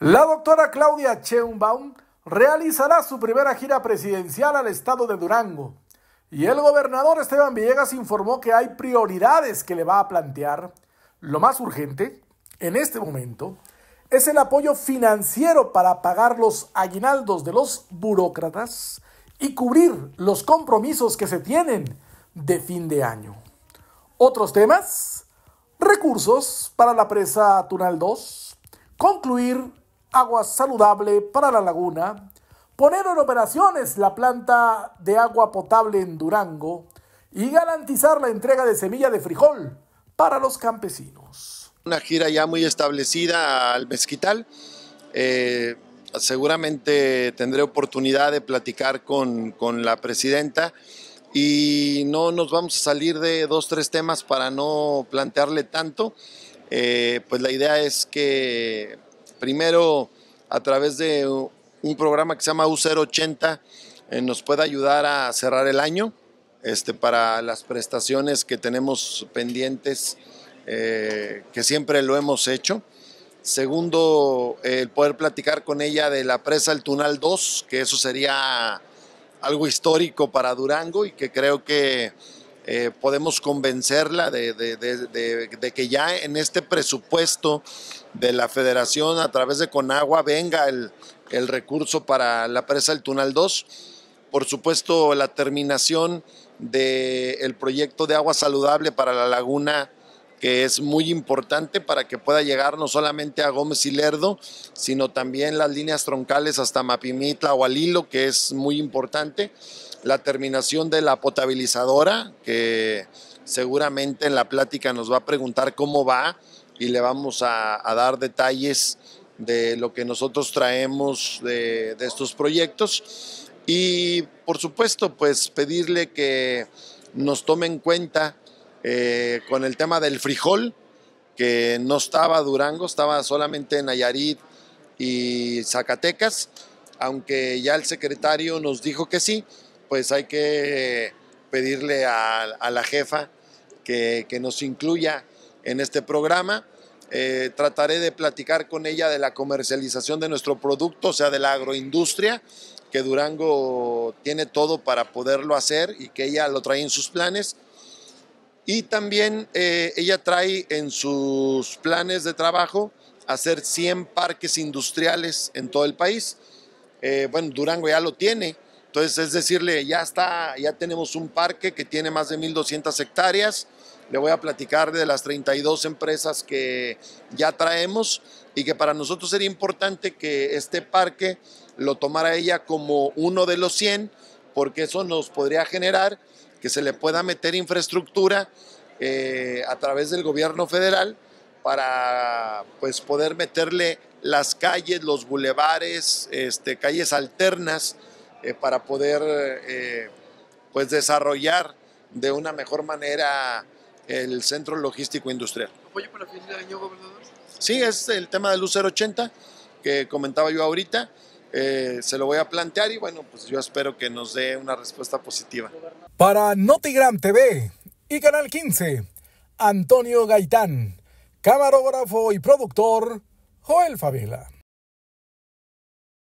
La doctora Claudia Cheumbaum realizará su primera gira presidencial al estado de Durango. Y el gobernador Esteban Villegas informó que hay prioridades que le va a plantear. Lo más urgente, en este momento, es el apoyo financiero para pagar los aguinaldos de los burócratas y cubrir los compromisos que se tienen de fin de año. Otros temas, recursos para la presa Tunal 2, concluir agua saludable para la laguna, poner en operaciones la planta de agua potable en Durango y garantizar la entrega de semilla de frijol para los campesinos. Una gira ya muy establecida al mezquital. Eh, seguramente tendré oportunidad de platicar con, la presidenta y no nos vamos a salir de dos, tres temas para no plantearle tanto. Eh, pues la idea es que Primero, a través de un programa que se llama U080, eh, nos puede ayudar a cerrar el año este, para las prestaciones que tenemos pendientes, eh, que siempre lo hemos hecho. Segundo, el poder platicar con ella de la presa El Tunal 2, que eso sería algo histórico para Durango y que creo que eh, podemos convencerla de, que ya en este presupuesto de la federación a través de Conagua venga el, el recurso para la presa del Tunal 2. Por supuesto, la terminación del proyecto de agua saludable para la laguna que es muy importante para que pueda llegar no solamente a Gómez y Lerdo, sino también las líneas troncales hasta Mapimitla o Alilo, que es muy importante. La terminación de la potabilizadora, que seguramente en la plática nos va a preguntar cómo va y le vamos a, dar detalles de lo que nosotros traemos de, de estos proyectos. Y por supuesto, pues pedirle que nos tome en cuenta eh, con el tema del frijol, que no estaba Durango, estaba solamente en Nayarit y Zacatecas, aunque ya el secretario nos dijo que sí, pues hay que pedirle a, la jefa que, nos incluya en este programa. Eh, trataré de platicar con ella de la comercialización de nuestro producto, o sea, de la agroindustria, que Durango tiene todo para poderlo hacer y que ella lo trae en sus planes. Y también eh, ella trae en sus planes de trabajo hacer 100 parques industriales en todo el país. Eh, bueno, Durango ya lo tiene. Entonces, es decirle, ya está, ya tenemos un parque que tiene más de 1.200 hectáreas. Le voy a platicar de las 32 empresas que ya traemos y que para nosotros sería importante que este parque lo tomara ella como uno de los 100, porque eso nos podría generar que se le pueda meter infraestructura eh, a través del gobierno federal para pues, poder meterle las calles, los bulevares, este, calles alternas eh, para poder eh, pues, desarrollar de una mejor manera el centro logístico industrial. ¿Apoyo para fin de año, gobernador? Sí, es el tema del U080 que comentaba yo ahorita. se lo voy a plantear y bueno, pues yo espero que nos dé una respuesta positiva. Para Notigram TV y Canal 15, Antonio Gaitán, camarógrafo y productor, Joel Favela.